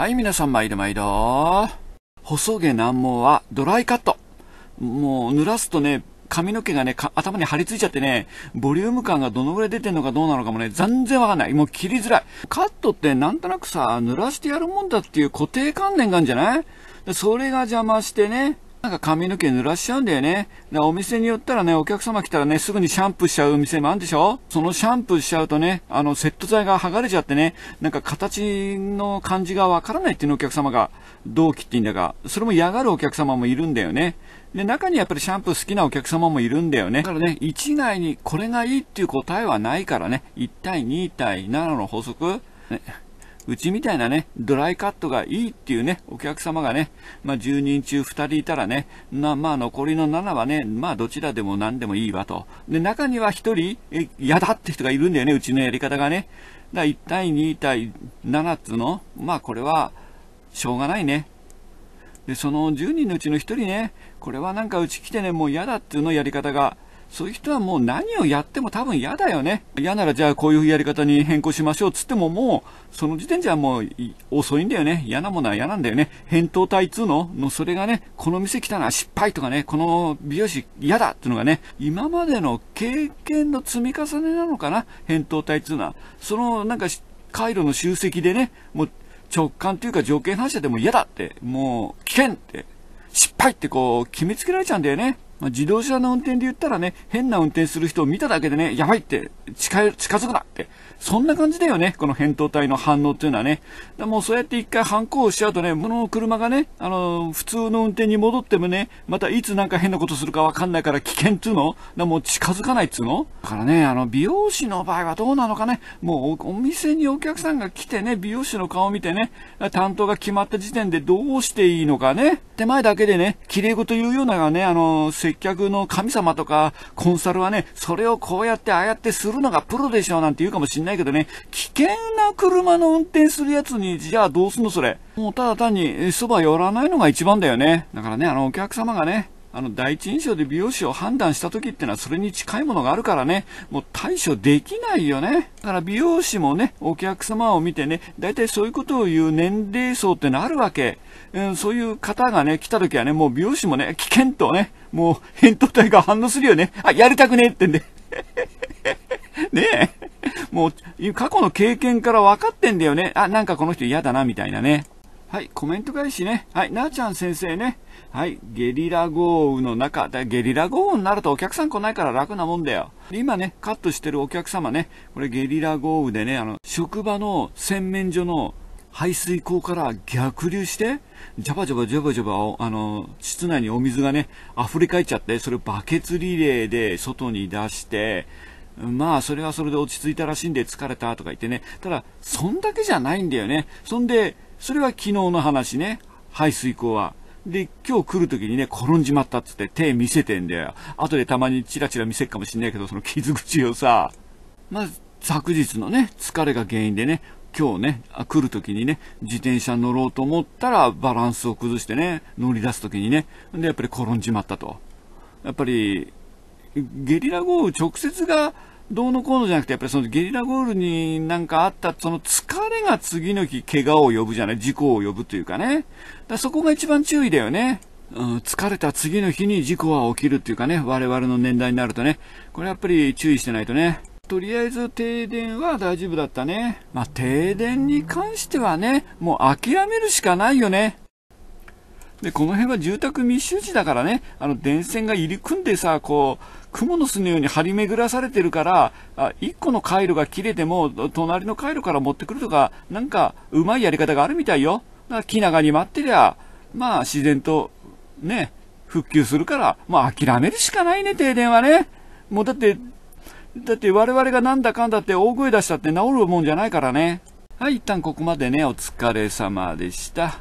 はい、皆さん毎度毎度。細毛難毛はドライカット。もう濡らすとね、髪の毛がね、頭に張り付いちゃってね、ボリューム感がどのぐらい出てんのかどうなのかもね、全然わかんない。もう切りづらい。カットってなんとなくさ、濡らしてやるもんだっていう固定観念があるんじゃないそれが邪魔してね、なんか髪の毛濡らしちゃうんだよね。だお店によったらね、お客様来たらね、すぐにシャンプーしちゃう店もあるんでしょそのシャンプーしちゃうとね、あの、セット剤が剥がれちゃってね、なんか形の感じがわからないっていうのお客様が、どう切っていいんだか、それも嫌がるお客様もいるんだよね。で、中にやっぱりシャンプー好きなお客様もいるんだよね。だからね、一概にこれがいいっていう答えはないからね、1対2対7の法則、ねうちみたいなね、ドライカットがいいっていうね、お客様がね、まあ、10人中2人いたらね、まあ、まあ残りの7はね、まあどちらでも何でもいいわと。で、中には1人、嫌だって人がいるんだよね、うちのやり方がね。だから1対2対7つの、まあこれは、しょうがないね。で、その10人のうちの1人ね、これはなんかうち来てね、もう嫌だっていうのやり方が、そういう人はもう何をやっても多分嫌だよね。嫌ならじゃあこういうやり方に変更しましょうつってももう、その時点じゃもう遅いんだよね。嫌なものは嫌なんだよね。返答体っつうのの、それがね、この店来たのは失敗とかね、この美容師嫌だっていうのがね、今までの経験の積み重ねなのかな。返答体っつうのは。そのなんか回路の集積でね、もう直感というか条件反射でも嫌だって、もう危険って、失敗ってこう決めつけられちゃうんだよね。まあ、自動車の運転で言ったらね、変な運転する人を見ただけでね、やばいって、近近づくなって、そんな感じだよね、この扁桃体の反応っていうのはね。でもそうやって一回反抗しちゃうとね、この車がね、あの、普通の運転に戻ってもね、またいつなんか変なことするかわかんないから危険っつうのだもう近づかないっつうのだからね、あの、美容師の場合はどうなのかね、もうお店にお客さんが来てね、美容師の顔を見てね、担当が決まった時点でどうしていいのかね。手前だけでね、綺麗事言うようなね、あの、接客の神様とか、コンサルはね、それをこうやってああやってするのがプロでしょなんて言うかもしんないけどね、危険な車の運転するやつに、じゃあどうすんのそれ。もうただ単に、そば寄らないのが一番だよね。だからね、あの、お客様がね、あの第一印象で美容師を判断した時ってのはそれに近いものがあるからねもう対処できないよねだから美容師もねお客様を見てね大体そういうことを言う年齢層ってのあるわけ、うん、そういう方がね来た時はねもう美容師もね危険とねもう扁桃体が反応するよねあやりたくねえってんで ねえもう過去の経験から分かってんだよねあなんかこの人嫌だなみたいなねはい、コメント返しね。はい、なあちゃん先生ね。はい、ゲリラ豪雨の中、だゲリラ豪雨になるとお客さん来ないから楽なもんだよ。今ね、カットしてるお客様ね、これゲリラ豪雨でね、あの、職場の洗面所の排水口から逆流して、ジャバジャバジャバジャバ、あの、室内にお水がね、溢れかえちゃって、それバケツリレーで外に出して、まあ、それはそれで落ち着いたらしいんで疲れたとか言ってね。ただ、そんだけじゃないんだよね。そんで、それは昨日の話ね。排水溝は。で、今日来る時にね、転んじまったっつって手見せてんだよ。後でたまにチラチラ見せるかもしんないけど、その傷口をさ、まず、昨日のね、疲れが原因でね、今日ね、来る時にね、自転車乗ろうと思ったらバランスを崩してね、乗り出す時にね、で、やっぱり転んじまったと。やっぱり、ゲリラ豪雨直接がどうのこうのじゃなくて、やっぱりそのゲリラゴールになんかあった、その疲れが次の日、怪我を呼ぶじゃない、事故を呼ぶというかね。だそこが一番注意だよね。うん、疲れた次の日に事故は起きるっていうかね、我々の年代になるとね。これやっぱり注意してないとね。とりあえず停電は大丈夫だったね。まあ、停電に関してはね、もう諦めるしかないよね。で、この辺は住宅密集地だからね、あの電線が入り組んでさ、こう、蜘蛛の巣のように張り巡らされてるから、あ1個の回路が切れても、隣の回路から持ってくるとか、なんか、うまいやり方があるみたいよ。だから気長に待ってりゃ、まあ自然と、ね、復旧するから、まあ諦めるしかないね、停電はね。もうだって、だって我々がなんだかんだって大声出したって治るもんじゃないからね。はい、一旦ここまでね、お疲れ様でした。